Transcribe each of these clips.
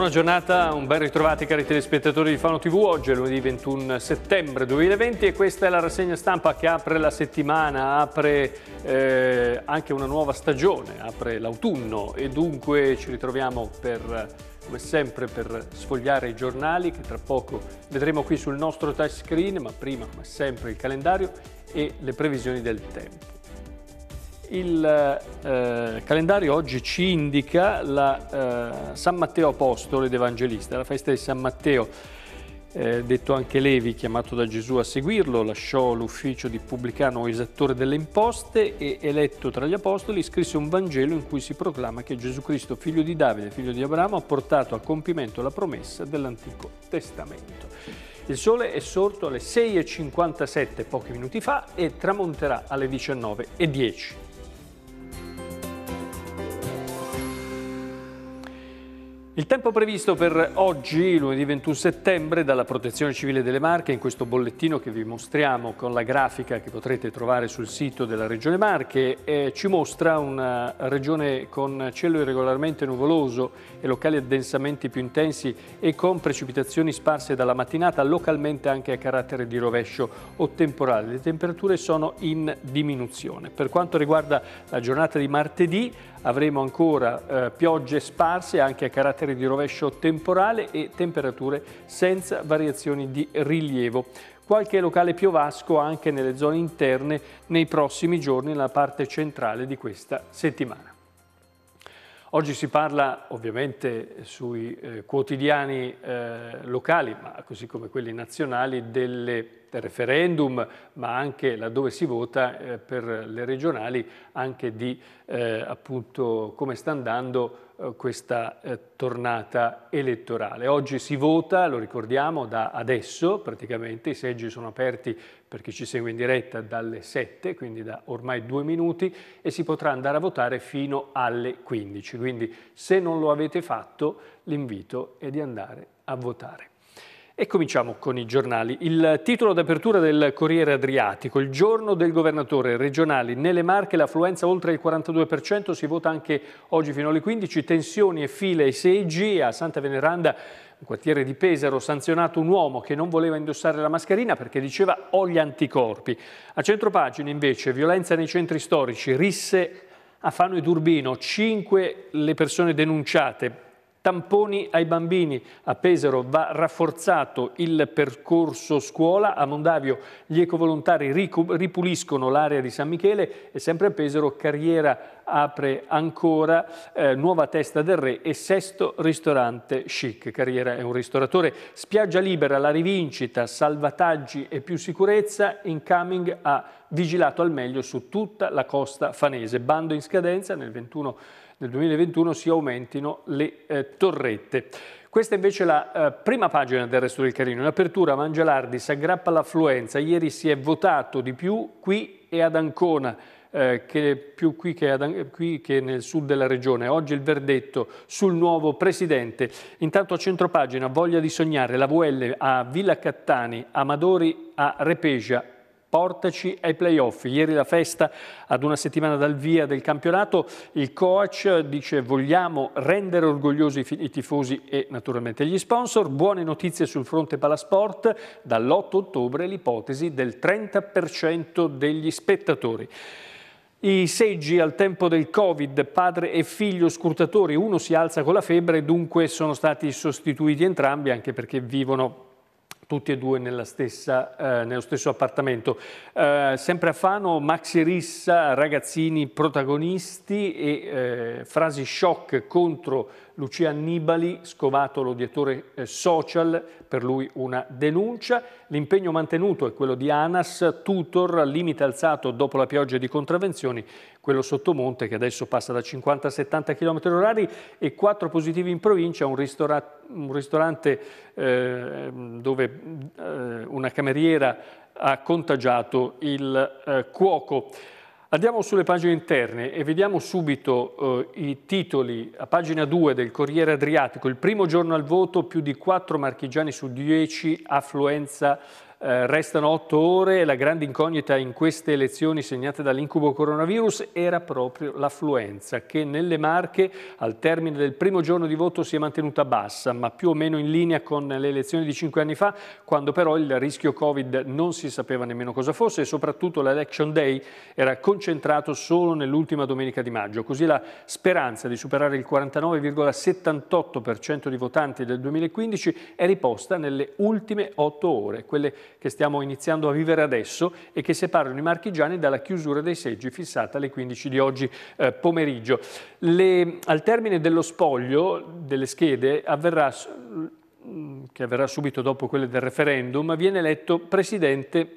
buona giornata, un ben ritrovati cari telespettatori di Fano TV. Oggi è lunedì 21 settembre 2020 e questa è la rassegna stampa che apre la settimana, apre eh, anche una nuova stagione, apre l'autunno e dunque ci ritroviamo per, come sempre per sfogliare i giornali che tra poco vedremo qui sul nostro touchscreen, ma prima come sempre il calendario e le previsioni del tempo il eh, eh, calendario oggi ci indica la eh, San Matteo Apostolo ed Evangelista, la festa di San Matteo, eh, detto anche Levi, chiamato da Gesù a seguirlo, lasciò l'ufficio di pubblicano esattore delle imposte e eletto tra gli apostoli scrisse un Vangelo in cui si proclama che Gesù Cristo, figlio di Davide, figlio di Abramo, ha portato a compimento la promessa dell'Antico Testamento. Il sole è sorto alle 6.57 pochi minuti fa e tramonterà alle 19.10. Il tempo previsto per oggi, lunedì 21 settembre, dalla Protezione Civile delle Marche, in questo bollettino che vi mostriamo con la grafica che potrete trovare sul sito della Regione Marche, eh, ci mostra una regione con cielo irregolarmente nuvoloso e locali addensamenti più intensi e con precipitazioni sparse dalla mattinata, localmente anche a carattere di rovescio o temporale. Le temperature sono in diminuzione. Per quanto riguarda la giornata di martedì, avremo ancora eh, piogge sparse anche a carattere di rovescio temporale e temperature senza variazioni di rilievo. Qualche locale piovasco anche nelle zone interne nei prossimi giorni nella parte centrale di questa settimana. Oggi si parla ovviamente sui eh, quotidiani eh, locali, ma così come quelli nazionali, delle del referendum, ma anche laddove si vota eh, per le regionali, anche di eh, appunto come sta andando eh, questa eh, tornata elettorale. Oggi si vota, lo ricordiamo, da adesso praticamente, i seggi sono aperti per chi ci segue in diretta dalle 7, quindi da ormai due minuti, e si potrà andare a votare fino alle 15. Quindi se non lo avete fatto, l'invito è di andare a votare. E cominciamo con i giornali. Il titolo d'apertura del Corriere Adriatico, il giorno del governatore regionali. Nelle Marche l'affluenza oltre il 42%, si vota anche oggi fino alle 15, tensioni e file ai seggi, a Santa Veneranda un quartiere di Pesaro, sanzionato un uomo che non voleva indossare la mascherina perché diceva ho gli anticorpi. A centropagina invece violenza nei centri storici, risse a Fano e Durbino, 5 le persone denunciate, Tamponi ai bambini. A Pesaro va rafforzato il percorso scuola. A Mondavio gli ecovolontari ripuliscono l'area di San Michele e sempre a Pesaro Carriera apre ancora eh, Nuova Testa del Re e Sesto Ristorante Chic. Carriera è un ristoratore. Spiaggia libera, la rivincita, salvataggi e più sicurezza. Incoming ha vigilato al meglio su tutta la costa fanese. Bando in scadenza nel 21 nel 2021 si aumentino le eh, torrette. Questa invece è la eh, prima pagina del resto del Carino. In apertura Mangelardi si aggrappa all'affluenza. Ieri si è votato di più qui e ad Ancona. Eh, che più qui che, ad, qui che, nel sud della regione. Oggi il verdetto sul nuovo presidente. Intanto a centropagina, voglia di sognare, la VL a Villa Cattani, Amadori a Repegia, portaci ai playoff. Ieri la festa ad una settimana dal via del campionato, il coach dice vogliamo rendere orgogliosi i tifosi e naturalmente gli sponsor. Buone notizie sul fronte palasport, dall'8 ottobre l'ipotesi del 30% degli spettatori. I seggi al tempo del Covid, padre e figlio scrutatori, uno si alza con la febbre dunque sono stati sostituiti entrambi anche perché vivono tutti e due stessa, eh, nello stesso appartamento. Eh, sempre a Fano, Maxi Rissa, ragazzini protagonisti e eh, frasi shock contro Lucia Annibali, scovato l'odiatore eh, social, per lui una denuncia. L'impegno mantenuto è quello di ANAS, tutor, limite alzato dopo la pioggia di contravvenzioni, quello sottomonte che adesso passa da 50 a 70 km orari e quattro positivi in provincia, un, ristora un ristorante eh, dove eh, una cameriera ha contagiato il eh, cuoco. Andiamo sulle pagine interne e vediamo subito eh, i titoli a pagina 2 del Corriere Adriatico. Il primo giorno al voto più di 4 marchigiani su 10 affluenza eh, restano otto ore e la grande incognita in queste elezioni segnate dall'incubo coronavirus era proprio l'affluenza, che nelle Marche al termine del primo giorno di voto si è mantenuta bassa, ma più o meno in linea con le elezioni di cinque anni fa, quando però il rischio Covid non si sapeva nemmeno cosa fosse e soprattutto l'Election Day era concentrato solo nell'ultima domenica di maggio. Così la speranza di superare il 49,78% di votanti del 2015 è riposta nelle ultime otto ore, quelle che stiamo iniziando a vivere adesso e che separano i marchigiani dalla chiusura dei seggi fissata alle 15 di oggi eh, pomeriggio. Le, al termine dello spoglio delle schede avverrà mm, che avverrà subito dopo quelle del referendum, viene eletto presidente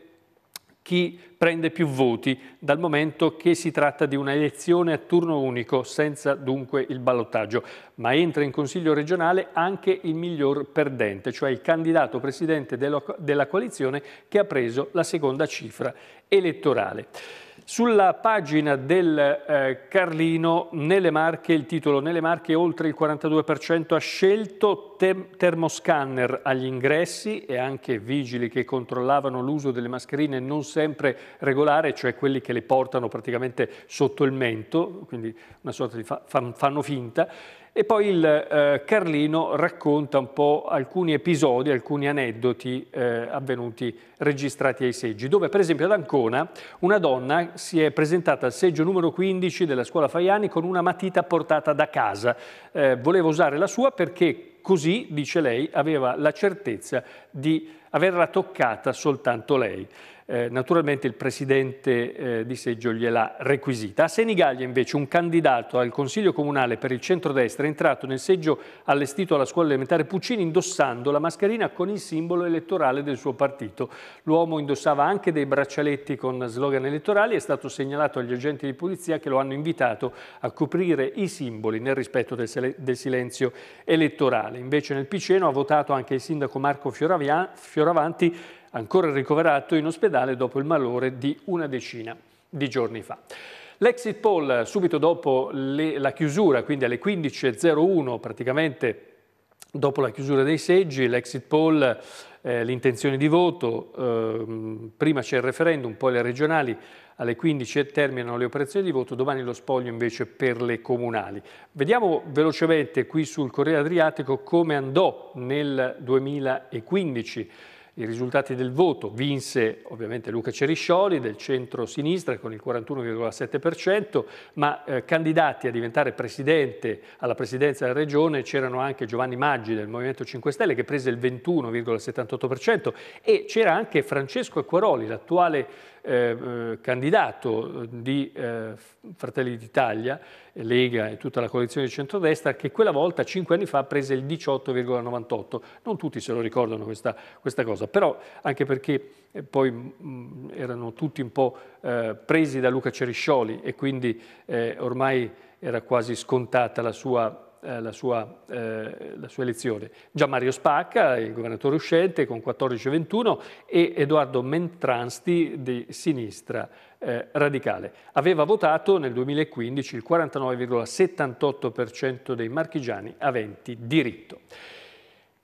chi prende più voti, dal momento che si tratta di una elezione a turno unico, senza dunque il ballottaggio. Ma entra in Consiglio regionale anche il miglior perdente, cioè il candidato presidente della coalizione che ha preso la seconda cifra elettorale. Sulla pagina del eh, Carlino, nelle marche, il titolo Nelle marche oltre il 42% ha scelto te termoscanner agli ingressi e anche vigili che controllavano l'uso delle mascherine non sempre regolare, cioè quelli che le portano praticamente sotto il mento, quindi una sorta di fa fanno finta, e poi il eh, Carlino racconta un po' alcuni episodi, alcuni aneddoti eh, avvenuti registrati ai seggi, dove per esempio ad Ancona una donna si è presentata al seggio numero 15 della scuola Faiani con una matita portata da casa. Eh, voleva usare la sua perché così, dice lei, aveva la certezza di averla toccata soltanto lei. Eh, naturalmente il presidente eh, di Seggio gliel'ha requisita. A Senigallia invece un candidato al Consiglio Comunale per il centrodestra è entrato nel seggio allestito alla scuola elementare Puccini indossando la mascherina con il simbolo elettorale del suo partito. L'uomo indossava anche dei braccialetti con slogan elettorali e è stato segnalato agli agenti di polizia che lo hanno invitato a coprire i simboli nel rispetto del, del silenzio elettorale. Invece nel Piceno ha votato anche il sindaco Marco Fioravanti ancora ricoverato in ospedale dopo il malore di una decina di giorni fa. L'exit poll subito dopo le, la chiusura, quindi alle 15.01 praticamente dopo la chiusura dei seggi, l'exit poll, eh, l'intenzione di voto, eh, prima c'è il referendum, poi le regionali, alle 15 terminano le operazioni di voto, domani lo spoglio invece per le comunali. Vediamo velocemente qui sul Corriere Adriatico come andò nel 2015 i risultati del voto vinse ovviamente Luca Ceriscioli del centro-sinistra con il 41,7%, ma eh, candidati a diventare presidente alla presidenza della regione c'erano anche Giovanni Maggi del Movimento 5 Stelle che prese il 21,78% e c'era anche Francesco Acquaroli, l'attuale eh, eh, candidato eh, di eh, Fratelli d'Italia, Lega e tutta la coalizione di centrodestra, che quella volta, cinque anni fa, prese il 18,98. Non tutti se lo ricordano questa, questa cosa, però anche perché eh, poi mh, mm, erano tutti un po' eh, presi da Luca Ceriscioli e quindi ormai era quasi scontata la sua eh, la sua, eh, la sua, elezione. Gian Mario Spacca, il governatore uscente, con 14-21, e Edoardo Mentransti di sinistra eh, radicale. Aveva votato nel 2015 il 49,78% dei marchigiani aventi diritto.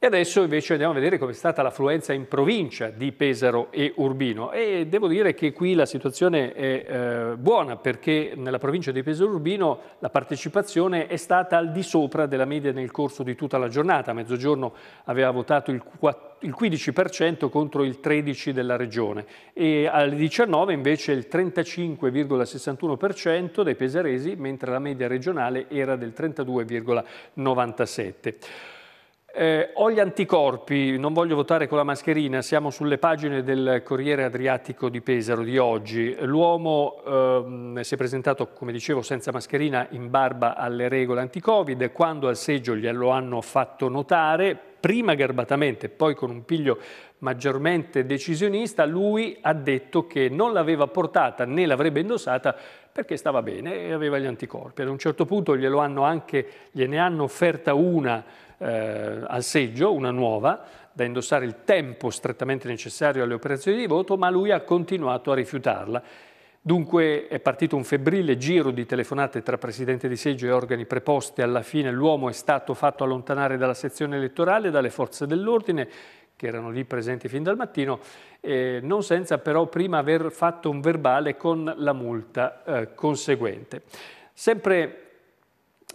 E adesso invece andiamo a vedere com'è stata l'affluenza in provincia di Pesaro e Urbino e devo dire che qui la situazione è eh, buona perché nella provincia di Pesaro e Urbino la partecipazione è stata al di sopra della media nel corso di tutta la giornata, a mezzogiorno aveva votato il 4 il 15% contro il 13% della regione e alle 19 invece il 35,61% dei pesaresi, mentre la media regionale era del 32,97%. Eh, ho gli anticorpi, non voglio votare con la mascherina, siamo sulle pagine del Corriere Adriatico di Pesaro di oggi. L'uomo ehm, si è presentato, come dicevo, senza mascherina, in barba alle regole anti-Covid, quando al seggio glielo hanno fatto notare, prima garbatamente, poi con un piglio maggiormente decisionista, lui ha detto che non l'aveva portata né l'avrebbe indossata perché stava bene e aveva gli anticorpi. Ad un certo punto anche, gliene hanno offerta una eh, al seggio, una nuova, da indossare il tempo strettamente necessario alle operazioni di voto, ma lui ha continuato a rifiutarla. Dunque è partito un febbrile giro di telefonate tra presidente di seggio e organi preposti. Alla fine l'uomo è stato fatto allontanare dalla sezione elettorale, dalle forze dell'ordine che erano lì presenti fin dal mattino eh, non senza però prima aver fatto un verbale con la multa eh, conseguente. Sempre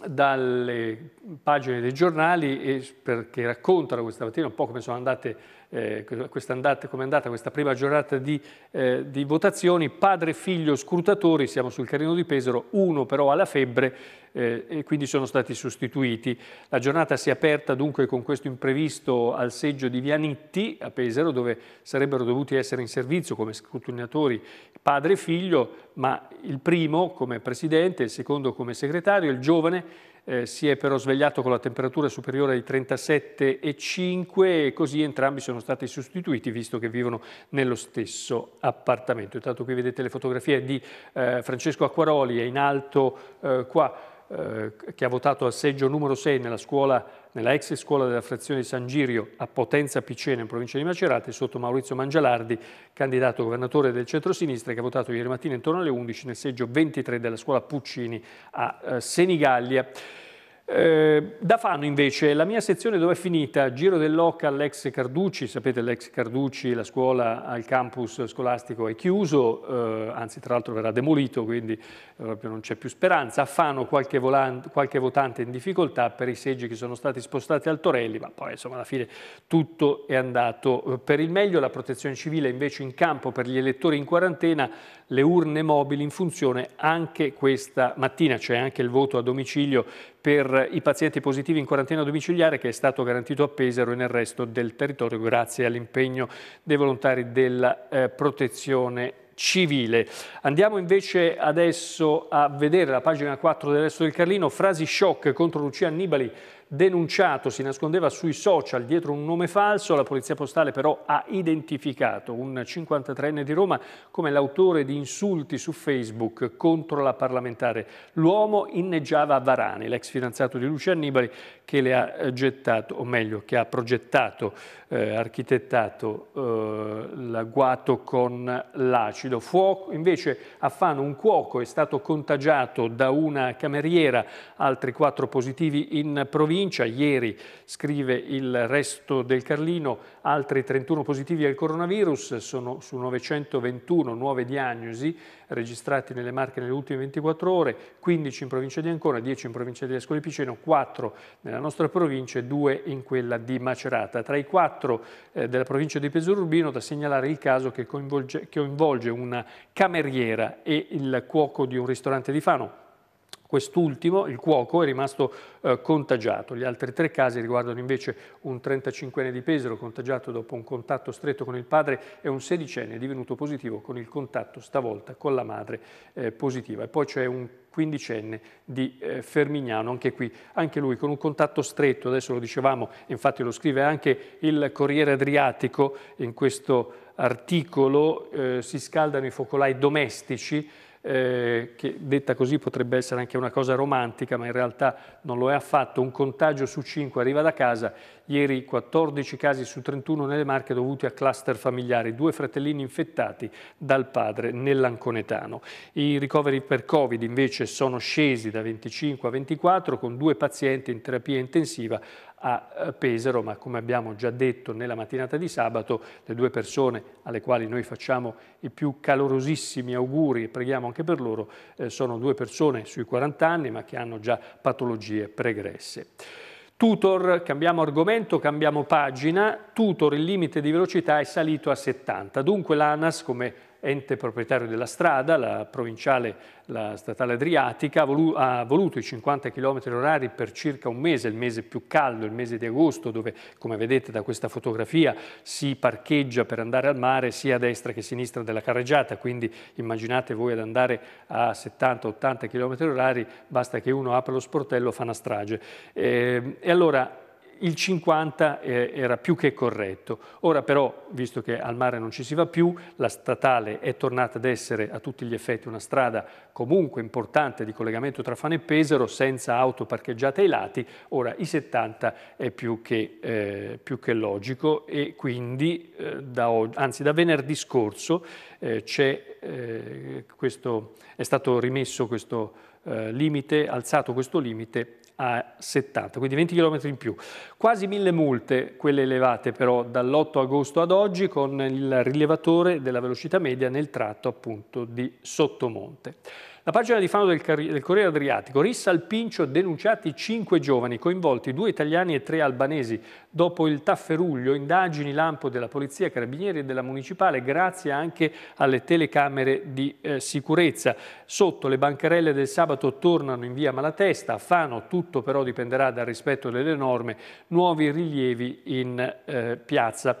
dalle pagine dei giornali che raccontano questa mattina un po' come sono andate, eh, andate come è andata questa prima giornata di, eh, di votazioni, padre, figlio, scrutatori, siamo sul Carino di Pesaro, uno però ha la febbre eh, e quindi sono stati sostituiti. La giornata si è aperta dunque con questo imprevisto al seggio di Vianitti a Pesaro dove sarebbero dovuti essere in servizio come scrutinatori padre e figlio, ma il primo come presidente, il secondo come segretario, il giovane eh, si è però svegliato con la temperatura superiore ai 37,5 e così entrambi sono stati sostituiti visto che vivono nello stesso appartamento. Intanto qui vedete le fotografie di eh, Francesco Acquaroli, è in alto eh, qua eh, che ha votato al seggio numero 6 nella, scuola, nella ex scuola della frazione di San Girio a Potenza Picena in provincia di Macerata e sotto Maurizio Mangialardi, candidato governatore del centro-sinistra, che ha votato ieri mattina intorno alle 11 nel seggio 23 della scuola Puccini a eh, Senigallia. Eh, da Fano invece, la mia sezione dove è finita? Giro dell'Oca all'ex Carducci, sapete l'ex Carducci, la scuola al campus scolastico è chiuso, eh, anzi tra l'altro verrà demolito, quindi eh, proprio non c'è più speranza. A Fano qualche, volante, qualche, votante in difficoltà per i seggi che sono stati spostati al Torelli, ma poi insomma alla fine tutto è andato eh, per il meglio. La protezione civile invece in campo per gli elettori in quarantena, le urne mobili in funzione anche questa mattina, c'è anche il voto a domicilio per i pazienti positivi in quarantena domiciliare che è stato garantito a Pesaro e nel resto del territorio grazie all'impegno dei volontari della eh, protezione civile. Andiamo invece adesso a vedere la pagina 4 del resto del Carlino, frasi shock contro Lucia Annibali denunciato, si nascondeva sui social dietro un nome falso, la polizia postale però ha identificato un 53enne di Roma come l'autore di insulti su Facebook contro la parlamentare. L'uomo inneggiava Varani, l'ex fidanzato di Lucia Annibali, che le ha eh, gettato, o meglio, che ha progettato, eh, architettato eh, l'agguato con l'acido. Fuoco, invece a Fano un cuoco è stato contagiato da una cameriera, altri quattro positivi in provincia provincia, ieri scrive il resto del Carlino, altri 31 positivi al coronavirus, sono su 921 nuove diagnosi registrati nelle Marche nelle ultime 24 ore, 15 in provincia di Ancona, 10 in provincia di Ascoli Piceno, 4 nella nostra provincia e 2 in quella di Macerata. Tra i 4 eh, della provincia di Pesururbino da segnalare il caso che coinvolge, che coinvolge una cameriera e il cuoco di un ristorante di Fano. Quest'ultimo, il cuoco, è rimasto eh, contagiato. Gli altri tre casi riguardano invece un 35enne di Pesaro contagiato dopo un contatto stretto con il padre e un 16enne divenuto positivo con il contatto stavolta con la madre eh, positiva. E poi c'è un 15enne di eh, Fermignano, anche qui, anche lui con un contatto stretto, adesso lo dicevamo, infatti lo scrive anche il Corriere Adriatico in questo articolo, eh, si scaldano i focolai domestici eh, che detta così potrebbe essere anche una cosa romantica, ma in realtà non lo è affatto, un contagio su 5 arriva da casa, ieri 14 casi su 31 nelle Marche dovuti a cluster familiari, due fratellini infettati dal padre nell'Anconetano. I ricoveri per Covid invece sono scesi da 25 a 24 con due pazienti in terapia intensiva a eh, Pesaro, ma come abbiamo già detto nella mattinata di sabato, le due persone alle quali noi facciamo i più calorosissimi auguri e preghiamo anche per loro, eh, sono due persone sui 40 anni ma che hanno già patologie pregresse. Tutor, cambiamo argomento, cambiamo pagina, Tutor il limite di velocità è salito a 70, dunque l'ANAS, come ente proprietario della strada, la provinciale, la statale adriatica, ha, voluto i 50 km orari per circa un mese, il mese più caldo, il mese di agosto, dove come vedete da questa fotografia si parcheggia per andare al mare sia a destra che a sinistra della carreggiata, quindi immaginate voi ad andare a 70-80 km orari, basta che uno apra lo sportello, e fa una strage. Ehm, e allora il 50 eh, era più che corretto. Ora però, visto che al mare non ci si va più, la statale è tornata ad essere a tutti gli effetti una strada comunque importante di collegamento tra Fano e Pesaro, senza auto parcheggiate ai lati, ora i 70 è più che, eh, più che logico e quindi eh, da oggi, anzi da venerdì scorso eh, eh, questo, è stato rimesso questo eh, limite, alzato questo limite a 70, quindi 20 km in più. Quasi mille multe, quelle elevate però dall'8 agosto ad oggi con il rilevatore della velocità media nel tratto appunto di Sottomonte. La pagina di Fano del, del Corriere Adriatico, rissa al pincio denunciati cinque giovani, coinvolti due italiani e tre albanesi. Dopo il tafferuglio, indagini lampo della polizia, carabinieri e della municipale, grazie anche alle telecamere di eh, sicurezza. Sotto le bancarelle del sabato tornano in via Malatesta, a Fano tutto però dipenderà dal rispetto delle norme, nuovi rilievi in eh, piazza.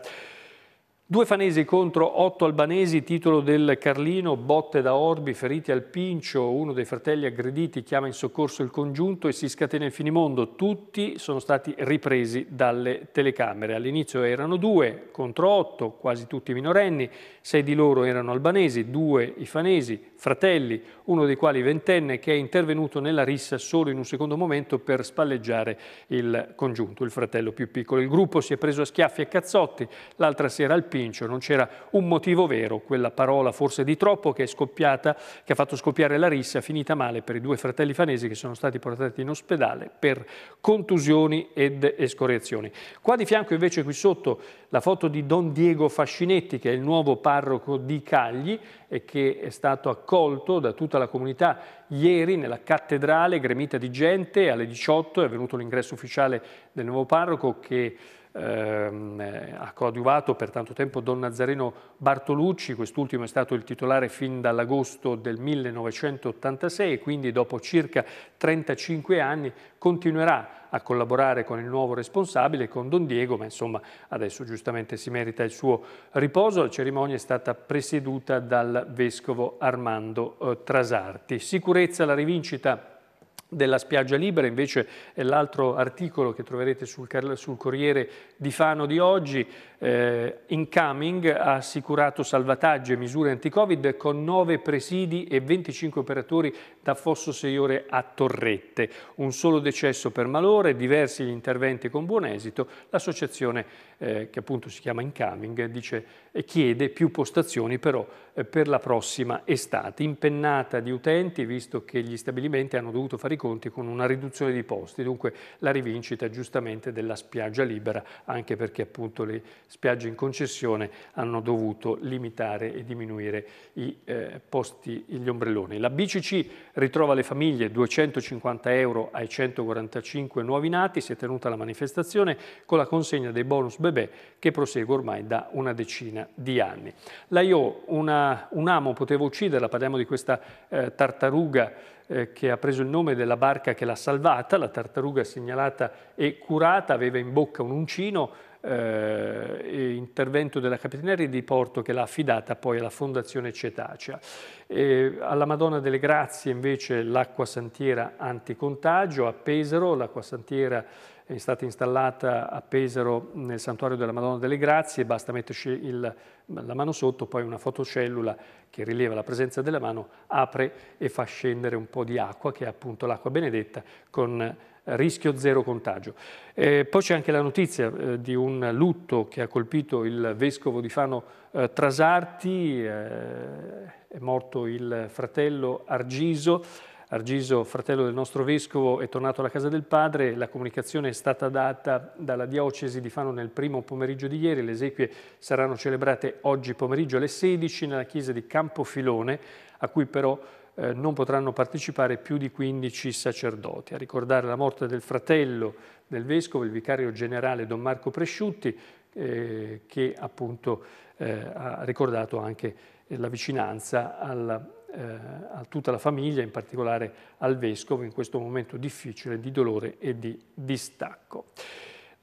Due fanesi contro otto albanesi, titolo del Carlino, botte da Orbi, feriti al Pincio, uno dei fratelli aggrediti chiama in soccorso il congiunto e si scatena il finimondo. Tutti sono stati ripresi dalle telecamere. All'inizio erano due contro otto, quasi tutti minorenni, sei di loro erano albanesi, due i fanesi, fratelli, uno dei quali ventenne, che è intervenuto nella rissa solo in un secondo momento per spalleggiare il congiunto, il fratello più piccolo. Il gruppo si è preso a schiaffi e cazzotti, l'altra sera al Pincio, non c'era un motivo vero, quella parola forse di troppo che è scoppiata, che ha fatto scoppiare la rissa, finita male per i due fratelli fanesi che sono stati portati in ospedale per contusioni ed escoriazioni. Qua di fianco invece qui sotto la foto di Don Diego Fascinetti, che è il nuovo parroco di Cagli e che è stato accolto accolto da tutta la comunità ieri nella cattedrale gremita di gente alle 18 è venuto l'ingresso ufficiale del nuovo parroco che ehm, ha coadiuvato per tanto tempo Don Nazareno Bartolucci, quest'ultimo è stato il titolare fin dall'agosto del 1986, quindi dopo circa 35 anni continuerà a collaborare con il nuovo responsabile, con Don Diego, ma insomma adesso giustamente si merita il suo riposo. La cerimonia è stata presieduta dal Vescovo Armando eh, Trasarti. Sicurezza, la rivincita della spiaggia libera, invece è l'altro articolo che troverete sul, sul Corriere di Fano di oggi, eh, Incoming ha assicurato salvataggio e misure anti-Covid con 9 presidi e 25 operatori da Fosso 6 ore a Torrette. Un solo decesso per malore, diversi gli interventi con buon esito. L'associazione, eh, che appunto si chiama Incoming, dice, e eh, chiede più postazioni però eh, per la prossima estate. Impennata di utenti, visto che gli stabilimenti hanno dovuto fare i conti con una riduzione di posti, dunque la rivincita giustamente della spiaggia libera, anche perché appunto le spiagge in concessione hanno dovuto limitare e diminuire i, eh, posti, gli ombrelloni. La BCC ritrova le famiglie 250 euro ai 145 nuovi nati, si è tenuta la manifestazione con la consegna dei bonus bebè che prosegue ormai da una decina di anni. La IO, una, un amo poteva ucciderla, parliamo di questa eh, tartaruga eh, che ha preso il nome della barca che l'ha salvata, la tartaruga segnalata e curata aveva in bocca un uncino eh, intervento della Capitaneria di Porto che l'ha affidata poi alla Fondazione Cetacea. E alla Madonna delle Grazie invece l'acqua santiera anticontagio a Pesaro, l'acqua santiera è stata installata a Pesaro nel santuario della Madonna delle Grazie, basta metterci il, la mano sotto, poi una fotocellula che rileva la presenza della mano apre e fa scendere un po' di acqua, che è appunto l'acqua benedetta, con rischio zero contagio. Eh, poi c'è anche la notizia eh, di un lutto che ha colpito il vescovo di Fano eh, Trasarti, eh, è morto il fratello Argiso, Argiso, fratello del nostro vescovo, è tornato alla casa del padre, la comunicazione è stata data dalla diocesi di Fano nel primo pomeriggio di ieri, le esequie saranno celebrate oggi pomeriggio alle 16 nella chiesa di Campofilone, a cui però eh, non potranno partecipare più di 15 sacerdoti. A ricordare la morte del fratello del vescovo, il vicario generale Don Marco Presciutti, eh, che appunto eh, ha ricordato anche la vicinanza alla, eh, a tutta la famiglia, in particolare al vescovo, in questo momento difficile di dolore e di distacco.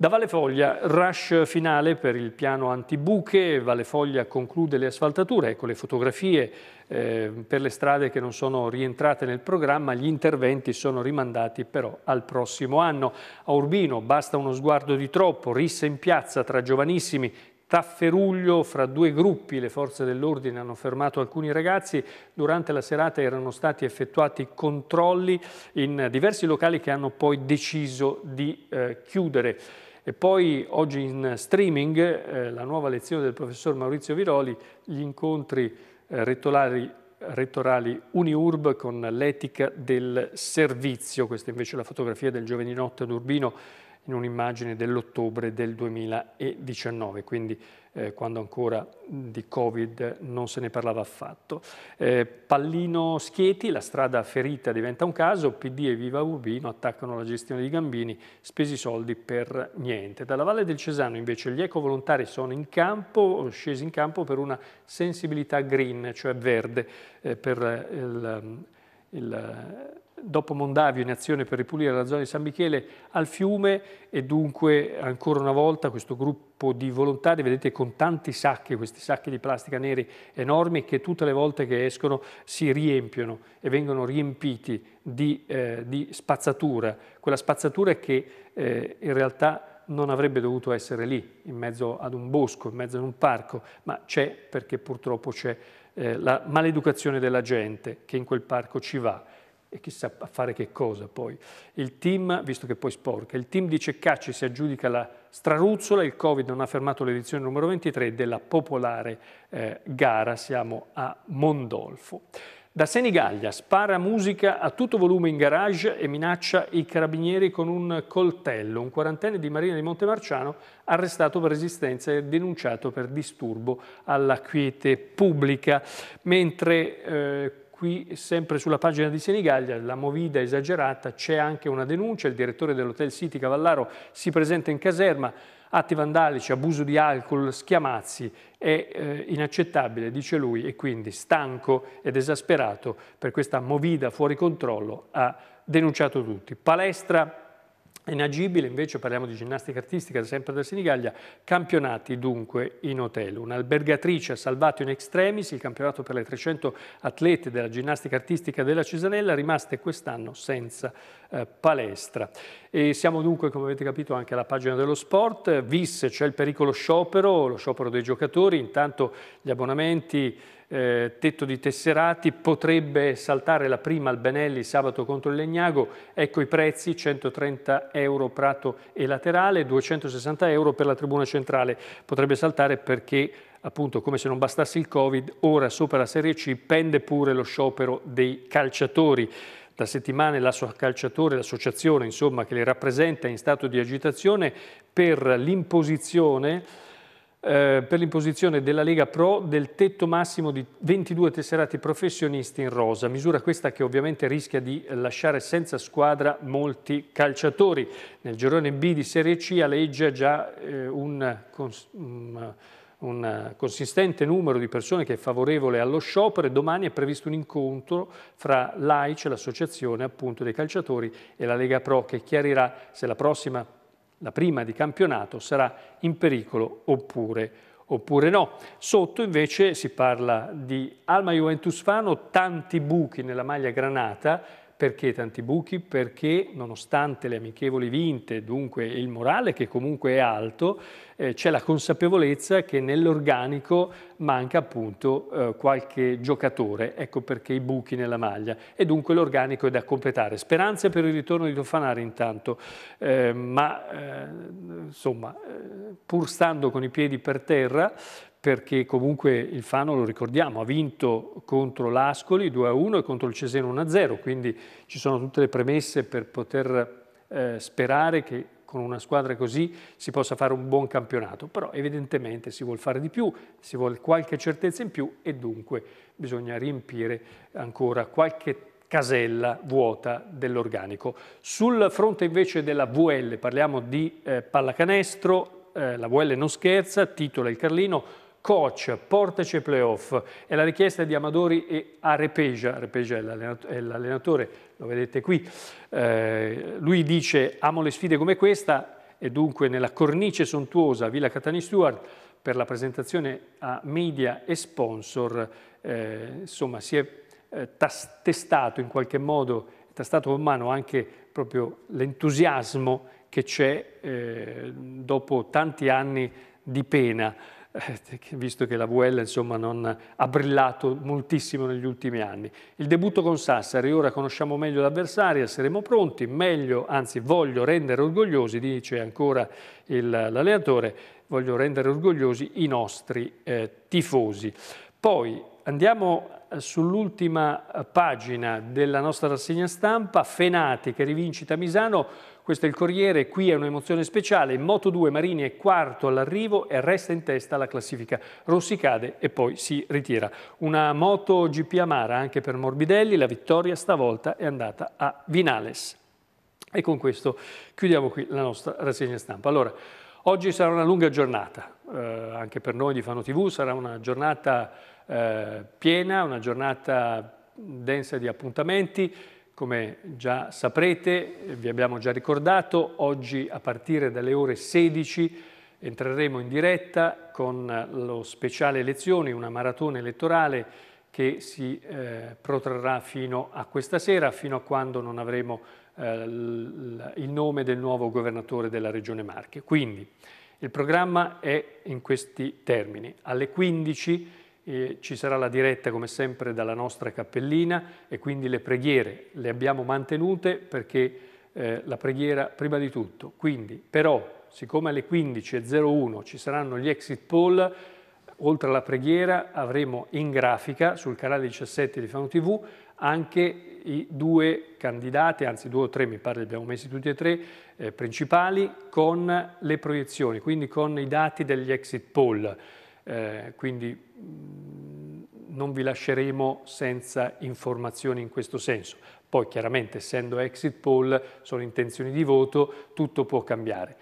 Da Valle Foglia, rush finale per il piano antibuche, Valle Foglia conclude le asfaltature, ecco le fotografie eh, per le strade che non sono rientrate nel programma, gli interventi sono rimandati però al prossimo anno. A Urbino basta uno sguardo di troppo, rissa in piazza tra giovanissimi, tafferuglio fra due gruppi. Le forze dell'ordine hanno fermato alcuni ragazzi. Durante la serata erano stati effettuati controlli in diversi locali che hanno poi deciso di eh, chiudere. E poi oggi in streaming eh, la nuova lezione del professor Maurizio Viroli, gli incontri eh, rettorali, rettorali Uniurb con l'etica del servizio. Questa invece è la fotografia del giovedì notte ad Urbino in un'immagine dell'ottobre del 2019. Quindi eh, quando ancora di Covid non se ne parlava affatto. Eh, Pallino Schieti, la strada ferita diventa un caso, PD e Viva Urbino attaccano la gestione di Gambini, spesi soldi per niente. Dalla Valle del Cesano invece gli ecovolontari sono in campo, scesi in campo per una sensibilità green, cioè verde, eh, per il, il dopo Mondavio in azione per ripulire la zona di San Michele al fiume e dunque ancora una volta questo gruppo di volontari, vedete con tanti sacchi, questi sacchi di plastica neri enormi che tutte le volte che escono si riempiono e vengono riempiti di, eh, di spazzatura, quella spazzatura che eh, in realtà non avrebbe dovuto essere lì, in mezzo ad un bosco, in mezzo ad un parco, ma c'è perché purtroppo c'è eh, la maleducazione della gente che in quel parco ci va e chissà a fare che cosa poi. Il team, visto che poi sporca, il team di Ceccacci si aggiudica la straruzzola, il Covid non ha fermato l'edizione numero 23 della popolare eh, gara, siamo a Mondolfo. Da Senigallia spara musica a tutto volume in garage e minaccia i carabinieri con un coltello. Un quarantenne di Marina di Montemarciano arrestato per resistenza e denunciato per disturbo alla quiete pubblica. Mentre eh, Qui, sempre sulla pagina di Senigallia, la movida esagerata, c'è anche una denuncia, il direttore dell'Hotel City Cavallaro si presenta in caserma, atti vandalici, abuso di alcol, schiamazzi, è eh, inaccettabile, dice lui, e quindi stanco ed esasperato per questa movida fuori controllo ha denunciato tutti. Palestra Inagibile invece, parliamo di ginnastica artistica, sempre da Sinigaglia, campionati dunque in hotel. Un'albergatrice ha salvato in extremis il campionato per le 300 atlete della ginnastica artistica della Cesanella, rimaste quest'anno senza eh, palestra. E siamo dunque, come avete capito, anche alla pagina dello sport. Vis, c'è il pericolo sciopero, lo sciopero dei giocatori, intanto gli abbonamenti eh, tetto di tesserati, potrebbe saltare la prima al Benelli sabato contro il Legnago, ecco i prezzi, 130 euro prato e laterale, 260 euro per la tribuna centrale, potrebbe saltare perché appunto come se non bastasse il Covid, ora sopra la Serie C pende pure lo sciopero dei calciatori. Da settimane l'asso calciatore, l'associazione insomma, che le rappresenta in stato di agitazione per l'imposizione eh, per l'imposizione della Lega Pro del tetto massimo di 22 tesserati professionisti in rosa, misura questa che ovviamente rischia di lasciare senza squadra molti calciatori. Nel girone B di Serie C aleggia già eh, un, cons un, mm, un consistente numero di persone che è favorevole allo sciopero e domani è previsto un incontro fra l'AIC, l'associazione appunto dei calciatori, e la Lega Pro che chiarirà se la prossima la prima di campionato sarà in pericolo oppure, oppure no. Sotto invece si parla di Alma Juventus Fano, tanti buchi nella maglia granata, perché tanti buchi? Perché nonostante le amichevoli vinte, dunque il morale che comunque è alto, eh, c'è la consapevolezza che nell'organico manca appunto eh, qualche giocatore, ecco perché i buchi nella maglia e dunque l'organico è da completare. Speranze per il ritorno di Tofanari intanto, eh, ma eh, insomma eh, pur stando con i piedi per terra perché comunque il Fano, lo ricordiamo, ha vinto contro l'Ascoli 2-1 e contro il Cesena 1-0, quindi ci sono tutte le premesse per poter eh, sperare che con una squadra così si possa fare un buon campionato, però evidentemente si vuole fare di più, si vuole qualche certezza in più e dunque bisogna riempire ancora qualche casella vuota dell'organico. Sul fronte invece della VL, parliamo di eh, pallacanestro, eh, la VL non scherza, titola il Carlino, coach, portaci ai playoff. È la richiesta di Amadori e Arepeja, Arepeja è l'allenatore, lo vedete qui. Eh, lui dice amo le sfide come questa e dunque nella cornice sontuosa Villa Catani Stewart per la presentazione a media e sponsor, eh, insomma si è eh, testato in qualche modo, tastato con mano anche proprio l'entusiasmo che c'è eh, dopo tanti anni di pena. Eh, visto che la VL insomma, non ha brillato moltissimo negli ultimi anni. Il debutto con Sassari, ora conosciamo meglio l'avversaria, saremo pronti, meglio, anzi voglio rendere orgogliosi, dice ancora l'allenatore, voglio rendere orgogliosi i nostri eh, tifosi. Poi andiamo eh, sull'ultima pagina della nostra rassegna stampa, Fenati che rivincita Misano, questo è il Corriere, qui è un'emozione speciale, Moto 2 Marini è quarto all'arrivo e resta in testa la classifica. Rossi cade e poi si ritira. Una moto GP amara anche per Morbidelli, la vittoria stavolta è andata a Vinales. E con questo chiudiamo qui la nostra rassegna stampa. Allora, oggi sarà una lunga giornata, eh, anche per noi di Fano TV, sarà una giornata eh, piena, una giornata densa di appuntamenti, come già saprete, vi abbiamo già ricordato, oggi a partire dalle ore 16 entreremo in diretta con lo speciale elezioni, una maratona elettorale che si eh, protrarrà fino a questa sera, fino a quando non avremo eh, il nome del nuovo governatore della Regione Marche. Quindi il programma è in questi termini. Alle 15 eh, ci sarà la diretta come sempre dalla nostra cappellina e quindi le preghiere le abbiamo mantenute perché eh, la preghiera prima di tutto. Quindi però siccome alle 15.01 ci saranno gli exit poll, oltre alla preghiera avremo in grafica sul canale 17 di Fano TV anche i due candidati, anzi due o tre mi pare li abbiamo messi tutti e tre, eh, principali con le proiezioni, quindi con i dati degli exit poll. Eh, quindi mh, mm, non vi lasceremo senza informazioni in questo senso. Poi chiaramente essendo exit poll sono intenzioni di voto, tutto può cambiare.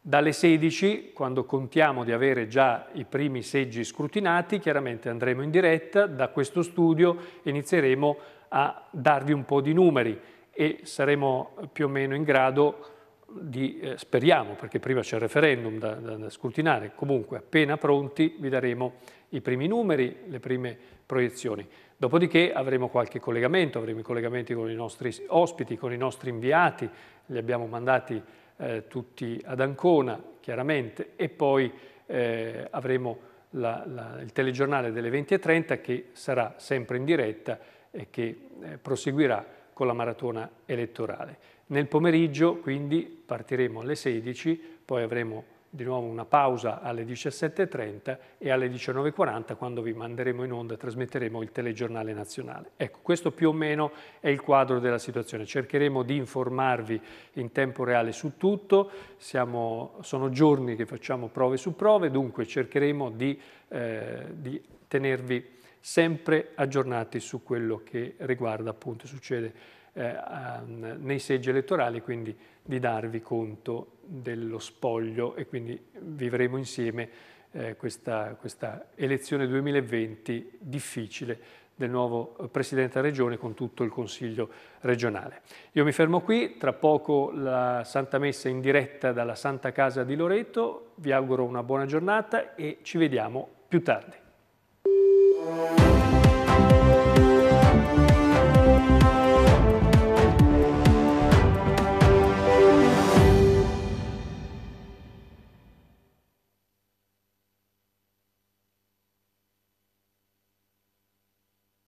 Dalle 16, quando contiamo di avere già i primi seggi scrutinati, chiaramente andremo in diretta, da questo studio inizieremo a darvi un po' di numeri e saremo più o meno in grado di, eh, speriamo, perché prima c'è il referendum da, da, da, scrutinare, comunque appena pronti vi daremo i primi numeri, le prime proiezioni. Dopodiché avremo qualche collegamento, avremo i collegamenti con i nostri ospiti, con i nostri inviati, li abbiamo mandati eh, tutti ad Ancona, chiaramente, e poi eh, avremo la, la, il telegiornale delle 20.30 che sarà sempre in diretta e che eh, proseguirà con la maratona elettorale. Nel pomeriggio quindi partiremo alle 16, poi avremo di nuovo una pausa alle 17.30 e alle 19.40 quando vi manderemo in onda, e trasmetteremo il telegiornale nazionale. Ecco, questo più o meno è il quadro della situazione. Cercheremo di informarvi in tempo reale su tutto, Siamo, sono giorni che facciamo prove su prove, dunque cercheremo di, eh, di tenervi sempre aggiornati su quello che riguarda appunto succede eh, ehm, nei seggi elettorali, quindi di darvi conto dello spoglio e quindi vivremo insieme eh, questa, questa elezione 2020 difficile del nuovo Presidente della Regione con tutto il Consiglio regionale. Io mi fermo qui, tra poco la Santa Messa in diretta dalla Santa Casa di Loreto, vi auguro una buona giornata e ci vediamo più tardi.